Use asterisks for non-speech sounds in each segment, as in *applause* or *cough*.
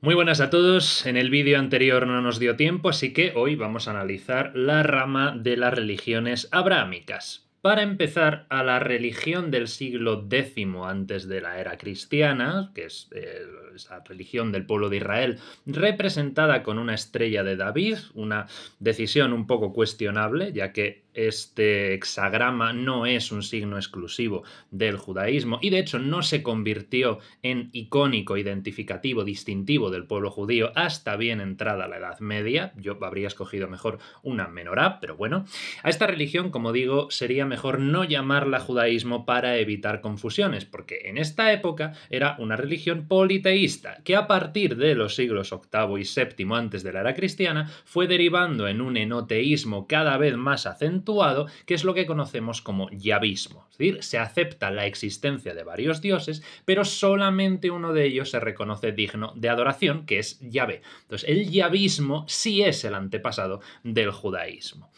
Muy buenas a todos. En el vídeo anterior no nos dio tiempo, así que hoy vamos a analizar la rama de las religiones abrahámicas. Para empezar, a la religión del siglo X antes de la era cristiana, que es la eh, religión del pueblo de Israel, representada con una estrella de David, una decisión un poco cuestionable, ya que este hexagrama no es un signo exclusivo del judaísmo y de hecho no se convirtió en icónico, identificativo, distintivo del pueblo judío hasta bien entrada la Edad Media. Yo habría escogido mejor una menorá, pero bueno. A esta religión, como digo, sería mejor no llamarla judaísmo para evitar confusiones, porque en esta época era una religión politeísta que a partir de los siglos VIII y VII antes de la era cristiana fue derivando en un enoteísmo cada vez más acentuado que es lo que conocemos como yavismo. Es decir, se acepta la existencia de varios dioses, pero solamente uno de ellos se reconoce digno de adoración, que es Yahvé. Entonces, el yavismo sí es el antepasado del judaísmo.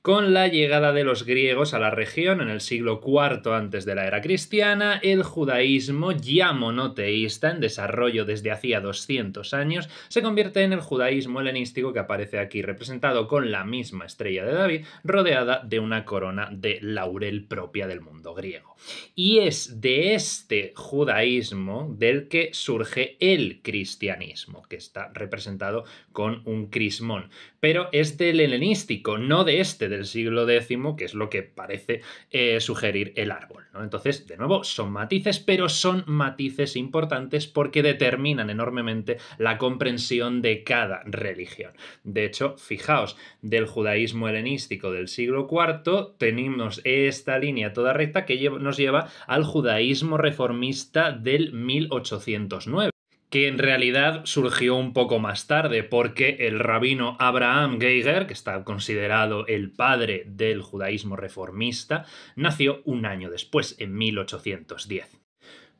Con la llegada de los griegos a la región en el siglo IV antes de la era cristiana, el judaísmo ya monoteísta en desarrollo desde hacía 200 años se convierte en el judaísmo helenístico que aparece aquí representado con la misma estrella de David, rodeado de una corona de laurel propia del mundo griego. Y es de este judaísmo del que surge el cristianismo, que está representado con un crismón. Pero es del helenístico, no de este del siglo X, que es lo que parece eh, sugerir el árbol. Entonces, de nuevo, son matices, pero son matices importantes porque determinan enormemente la comprensión de cada religión. De hecho, fijaos, del judaísmo helenístico del siglo Cuarto tenemos esta línea toda recta que nos lleva al judaísmo reformista del 1809 que en realidad surgió un poco más tarde, porque el rabino Abraham Geiger, que está considerado el padre del judaísmo reformista, nació un año después, en 1810.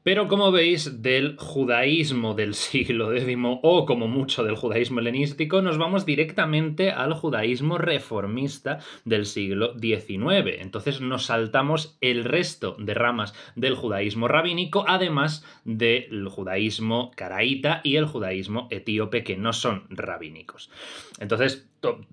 Pero como veis, del judaísmo del siglo X *laughs* o como mucho del judaísmo helenístico, nos vamos directamente al judaísmo reformista del siglo XIX. Entonces nos saltamos el resto de ramas del judaísmo rabínico, además del judaísmo caraíta y el judaísmo etíope, que no son rabínicos. Entonces,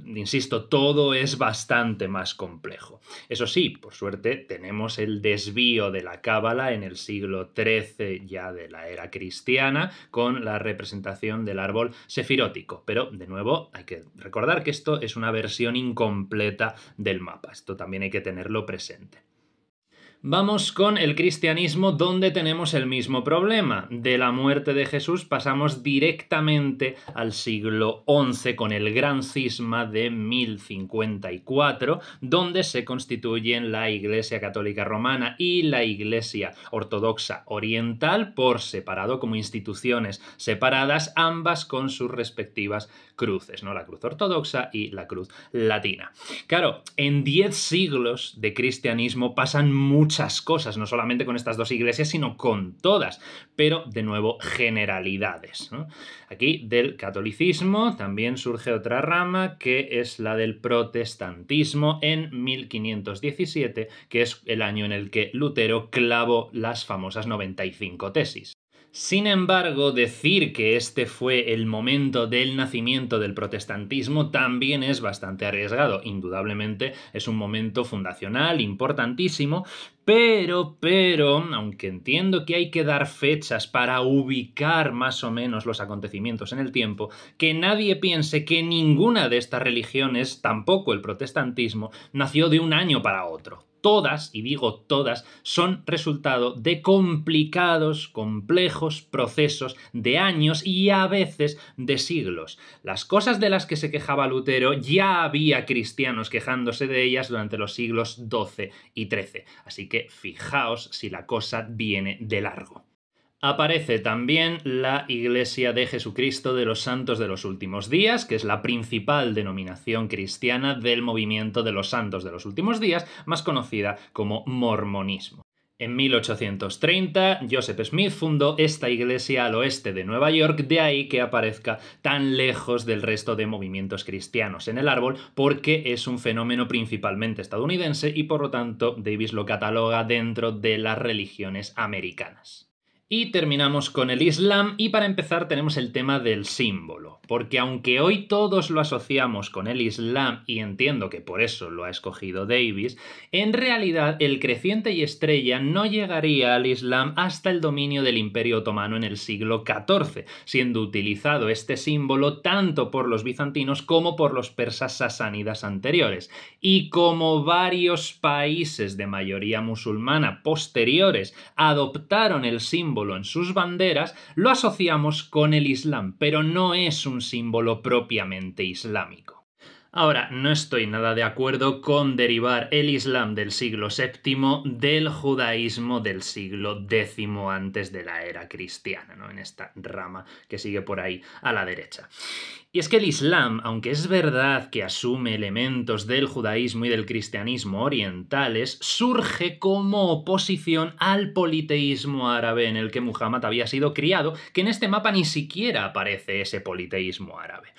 insisto, todo es bastante más complejo. Eso sí, por suerte, tenemos el desvío de la cábala en el siglo XIII ya de la era cristiana con la representación del árbol sefirótico. Pero, de nuevo, hay que recordar que esto es una versión incompleta del mapa. Esto también hay que tenerlo presente. Vamos con el cristianismo donde tenemos el mismo problema. De la muerte de Jesús pasamos directamente al siglo XI con el gran cisma de 1054, donde se constituyen la Iglesia Católica Romana y la Iglesia Ortodoxa Oriental por separado como instituciones separadas, ambas con sus respectivas cruces, ¿no? La cruz ortodoxa y la cruz latina. Claro, en 10 siglos de cristianismo pasan muchas cosas, no solamente con estas dos iglesias, sino con todas, pero de nuevo generalidades. Aquí del catolicismo también surge otra rama que es la del protestantismo en 1517, que es el año en el que Lutero clavó las famosas 95 tesis. Sin embargo, decir que este fue el momento del nacimiento del protestantismo también es bastante arriesgado. Indudablemente es un momento fundacional, importantísimo, pero, pero, aunque entiendo que hay que dar fechas para ubicar más o menos los acontecimientos en el tiempo, que nadie piense que ninguna de estas religiones, tampoco el protestantismo, nació de un año para otro todas, y digo todas, son resultado de complicados, complejos procesos de años y a veces de siglos. Las cosas de las que se quejaba Lutero ya había cristianos quejándose de ellas durante los siglos XII y XIII. Así que fijaos si la cosa viene de largo aparece también la Iglesia de Jesucristo de los Santos de los Últimos Días, que es la principal denominación cristiana del movimiento de los Santos de los Últimos Días, más conocida como mormonismo. En 1830, Joseph Smith fundó esta iglesia al oeste de Nueva York, de ahí que aparezca tan lejos del resto de movimientos cristianos en el árbol, porque es un fenómeno principalmente estadounidense y por lo tanto Davis lo cataloga dentro de las religiones americanas. Y terminamos con el Islam y para empezar tenemos el tema del símbolo, porque aunque hoy todos lo asociamos con el Islam y entiendo que por eso lo ha escogido Davis, en realidad el creciente y estrella no llegaría al Islam hasta el dominio del Imperio Otomano en el siglo XIV, siendo utilizado este símbolo tanto por los bizantinos como por los persas sasánidas anteriores. Y como varios países de mayoría musulmana posteriores adoptaron el símbolo en sus banderas, lo asociamos con el Islam, pero no es un símbolo propiamente islámico. Ahora, no estoy nada de acuerdo con derivar el Islam del siglo VII del judaísmo del siglo X antes de la era cristiana, ¿no? en esta rama que sigue por ahí a la derecha. Y es que el Islam, aunque es verdad que asume elementos del judaísmo y del cristianismo orientales, surge como oposición al politeísmo árabe en el que Muhammad había sido criado, que en este mapa ni siquiera aparece ese politeísmo árabe.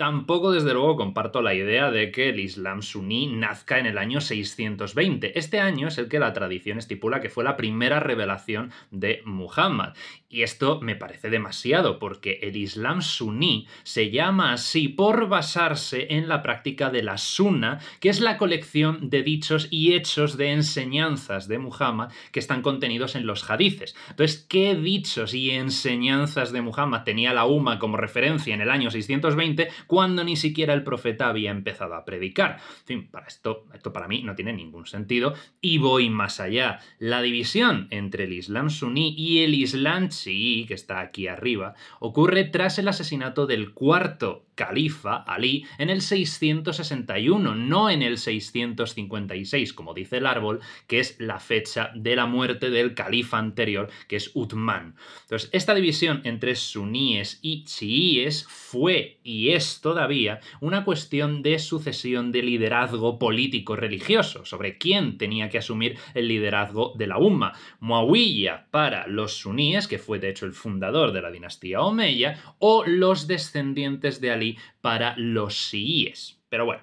Tampoco, desde luego, comparto la idea de que el Islam suní nazca en el año 620. Este año es el que la tradición estipula que fue la primera revelación de Muhammad. Y esto me parece demasiado, porque el Islam suní se llama así por basarse en la práctica de la sunna, que es la colección de dichos y hechos de enseñanzas de Muhammad que están contenidos en los hadices. Entonces, ¿qué dichos y enseñanzas de Muhammad tenía la UMA como referencia en el año 620? cuando ni siquiera el profeta había empezado a predicar. En fin, para esto, esto para mí no tiene ningún sentido y voy más allá. La división entre el Islam suní y el Islam chií, que está aquí arriba, ocurre tras el asesinato del cuarto califa Ali en el 661, no en el 656, como dice el árbol, que es la fecha de la muerte del califa anterior, que es Uthman. Entonces, esta división entre suníes y chiíes fue y es todavía una cuestión de sucesión de liderazgo político religioso, sobre quién tenía que asumir el liderazgo de la Umma. Muawiya para los suníes, que fue de hecho el fundador de la dinastía Omeya, o los descendientes de Ali para los CIEs Pero bueno,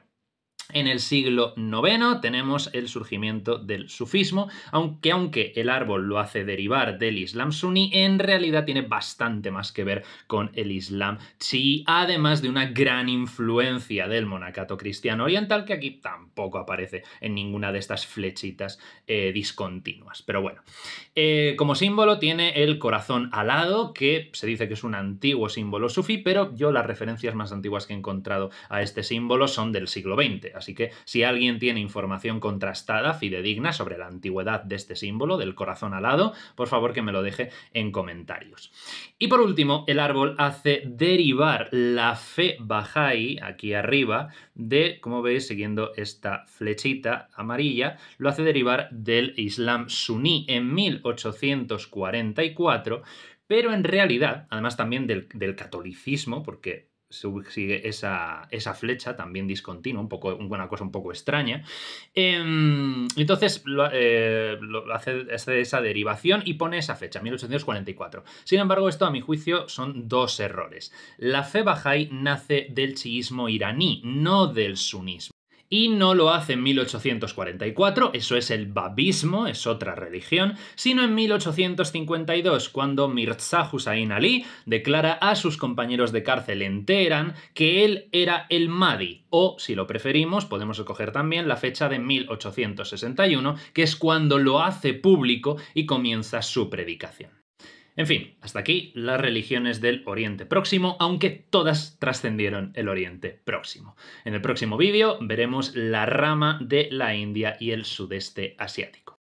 en el siglo IX tenemos el surgimiento del sufismo, aunque aunque el árbol lo hace derivar del Islam suní, en realidad tiene bastante más que ver con el Islam chií, además de una gran influencia del monacato cristiano oriental que aquí tampoco aparece en ninguna de estas flechitas eh, discontinuas. Pero bueno, eh, como símbolo tiene el corazón alado, que se dice que es un antiguo símbolo sufí, pero yo las referencias más antiguas que he encontrado a este símbolo son del siglo XX Así que si alguien tiene información contrastada, fidedigna, sobre la antigüedad de este símbolo, del corazón alado, por favor que me lo deje en comentarios. Y por último, el árbol hace derivar la fe Bahá'í, aquí arriba, de, como veis, siguiendo esta flechita amarilla, lo hace derivar del Islam suní en 1844, pero en realidad, además también del, del catolicismo, porque sigue esa, esa, flecha también discontinua, un poco, una cosa un poco extraña. Em, entonces eh, hace, esa derivación y pone esa fecha, 1844. Sin embargo, esto a mi juicio son dos errores. La fe bahá'í nace del chiísmo iraní, no del sunismo y no lo hace en 1844, eso es el babismo, es otra religión, sino en 1852, cuando Mirza Hussain Ali declara a sus compañeros de cárcel en Teherán que él era el Mahdi, o si lo preferimos, podemos escoger también la fecha de 1861, que es cuando lo hace público y comienza su predicación. En fin, hasta aquí las religiones del Oriente Próximo, aunque todas trascendieron el Oriente Próximo. En el próximo vídeo veremos la rama de la India y el sudeste asiático.